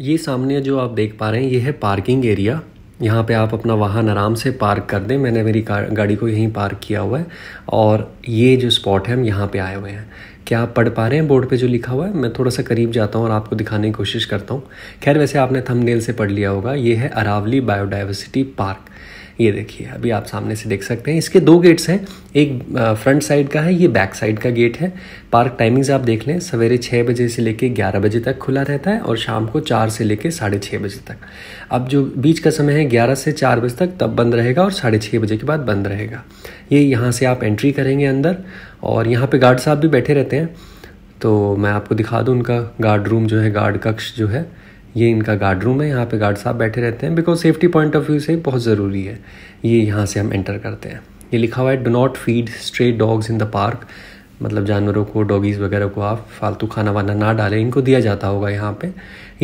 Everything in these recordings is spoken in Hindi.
ये सामने जो आप देख पा रहे हैं ये है पार्किंग एरिया यहाँ पे आप अपना वाहन आराम से पार्क कर दें मैंने मेरी गाड़ी को यहीं पार्क किया हुआ है और ये जो स्पॉट है हम यहाँ पे आए हुए हैं क्या आप पढ़ पा रहे हैं बोर्ड पे जो लिखा हुआ है मैं थोड़ा सा करीब जाता हूँ और आपको दिखाने की कोशिश करता हूँ खैर वैसे आपने थंबनेल से पढ़ लिया होगा ये है अरावली बायोडाइवर्सिटी पार्क ये देखिए अभी आप सामने से देख सकते हैं इसके दो गेट्स हैं एक फ्रंट साइड का है ये बैक साइड का गेट है पार्क टाइमिंग्स आप देख लें सवेरे छः बजे से लेके ग्यारह बजे तक खुला रहता है और शाम को चार से लेके साढ़े छः बजे तक अब जो बीच का समय है ग्यारह से चार बजे तक तब बंद रहेगा और साढ़े छः बजे के बाद बंद रहेगा ये यहाँ से आप एंट्री करेंगे अंदर और यहाँ पर गार्ड साहब भी बैठे रहते हैं तो मैं आपको दिखा दूँ उनका गार्ड रूम जो है गार्ड कक्ष जो है ये इनका गार्ड रूम है यहाँ पे गार्ड साहब बैठे रहते हैं because safety point of view से बहुत ज़रूरी है ये यहाँ से हम एंटर करते हैं ये लिखा हुआ है do not feed stray dogs in the park मतलब जानवरों को डॉगीज़ वगैरह को आप फालतू खाना वाना ना डालें इनको दिया जाता होगा यहाँ पे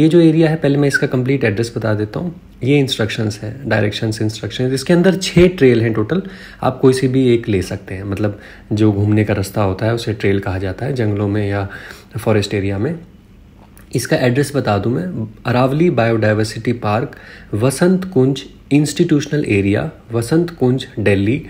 ये जो एरिया है पहले मैं इसका कंप्लीट एड्रेस बता देता हूँ ये इंस्ट्रक्शंस है डायरेक्शंस इंस्ट्रक्शंस इसके अंदर छः ट्रेल हैं टोटल आप कोई सी भी एक ले सकते हैं मतलब जो घूमने का रास्ता होता है उसे ट्रेल कहा जाता है जंगलों में या फॉरेस्ट एरिया में इसका एड्रेस बता दूं मैं Aravali biodiversity park Vasant Kunj institutional area Vasant Kunj Delhi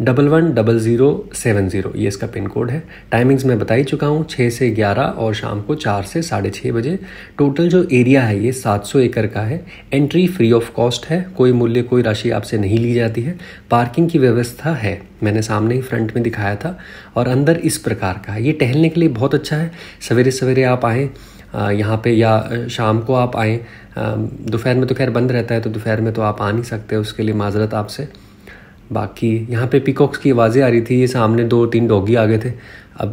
double one double zero seven zero ये इसका पिन कोड है टाइमिंग्स मैं बता ही चुका हूँ छः से ग्यारह और शाम को चार से साढ़े छः बजे टोटल जो एरिया है ये सात सौ एकड़ का है एंट्री फ्री ऑफ कॉस्ट है कोई मूल्य कोई राशि आपसे नहीं ली जाती है पार्किंग की व्यवस्था है मैंने सामने ही फ्रंट में दिखाया था और अंदर इस प्रकार का है ये टहलने के लिए बहुत अच्छा है सवेरे सवेरे आप आएँ यहाँ पे या शाम को आप आएँ दोपहर में तो खैर बंद रहता है तो दोपहर में तो आप आ नहीं सकते उसके लिए माजरत आपसे बाकी यहाँ पे पिकॉक्स की आवाज़ें आ रही थी ये सामने दो तीन डॉगी आ गए थे अब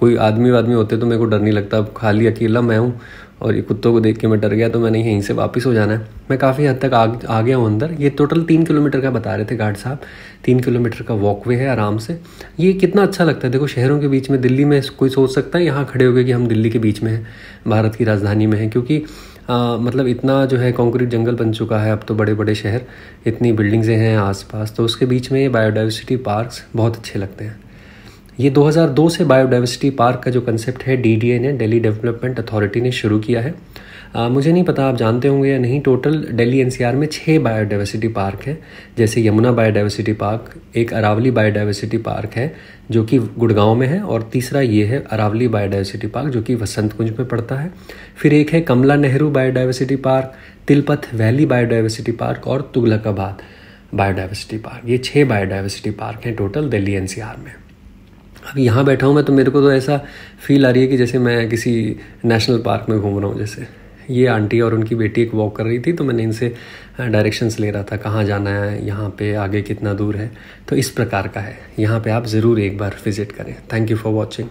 कोई आदमी वादमी होते तो मेरे को डर नहीं लगता अब खाली अकेला मैं हूँ और ये कुत्तों को देख के मैं डर गया तो मैंने यहीं से वापस हो जाना है मैं काफ़ी हद तक आ, आ गया हूँ अंदर ये टोटल तीन किलोमीटर का बता रहे थे गार्ड साहब तीन किलोमीटर का वॉकवे है आराम से ये कितना अच्छा लगता है देखो शहरों के बीच में दिल्ली में कोई सोच सकता है यहाँ खड़े हो गए कि हम दिल्ली के बीच में हैं भारत की राजधानी में हैं क्योंकि आ, मतलब इतना जो है कंक्रीट जंगल बन चुका है अब तो बड़े बड़े शहर इतनी बिल्डिंग्सें हैं आसपास तो उसके बीच में ये बायोडाइवर्सिटी पार्क्स बहुत अच्छे लगते हैं ये 2002 से बायोडाइवर्सिटी पार्क का जो कंसेप्ट है डी डी ने दिल्ली डेवलपमेंट अथॉरिटी ने शुरू किया है आ, मुझे नहीं पता आप जानते होंगे या नहीं टोटल दिल्ली एनसीआर में छः बायोडाइवर्सिटी पार्क हैं जैसे यमुना बायोडाइवर्सिटी पार्क एक अरावली बायोडाइवर्सिटी पार्क है जो कि गुड़गांव में है और तीसरा ये है अरावली बायोडाइवर्सिटी पार्क जो कि वसंत कुंज में पड़ता है फिर एक है Kamala Nehru biodiversity park Tilpath valley biodiversity park और तुगलकाबाद बायोडाइवर्सिटी पार्क ये छः बायोडाइवर्सिटी पार्क हैं टोटल दिल्ली एनसीआर में अब यहाँ बैठा हूँ मैं तो मेरे को तो ऐसा फील आ रही है कि जैसे मैं किसी नेशनल पार्क में घूम रहा हूँ जैसे ये आंटी और उनकी बेटी एक वॉक कर रही थी तो मैंने इनसे डायरेक्शंस ले रहा था कहाँ जाना है यहाँ पे आगे कितना दूर है तो इस प्रकार का है यहाँ पे आप ज़रूर एक बार विज़िट करें थैंक यू फॉर वॉचिंग